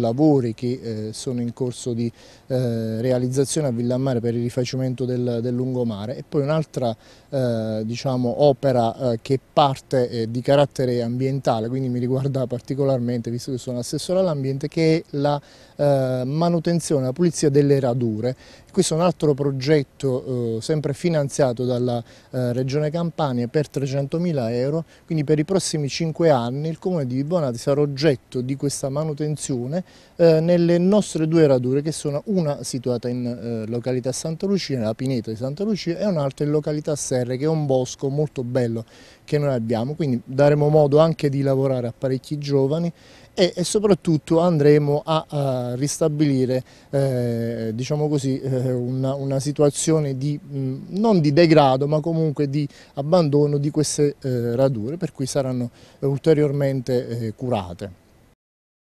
lavori che eh, sono in corso di eh, realizzazione a Villammare per il rifacimento del, del lungomare e poi un'altra eh, diciamo, opera eh, che parte eh, di carattere ambientale, quindi mi riguarda particolarmente visto che sono assessore all'ambiente, che è la eh, manutenzione, la pulizia delle radure. Questo è un altro progetto sempre finanziato dalla Regione Campania per 300.000 euro, quindi per i prossimi 5 anni il Comune di Vibonati sarà oggetto di questa manutenzione eh, nelle nostre due radure che sono una situata in eh, località Santa Lucia, nella pineta di Santa Lucia e un'altra in località Serre che è un bosco molto bello che noi abbiamo, quindi daremo modo anche di lavorare a parecchi giovani e, e soprattutto andremo a, a ristabilire eh, diciamo così, eh, una, una, situazione di, mh, non di degrado ma comunque di abbandono di queste eh, radure per cui saranno eh, ulteriormente curate.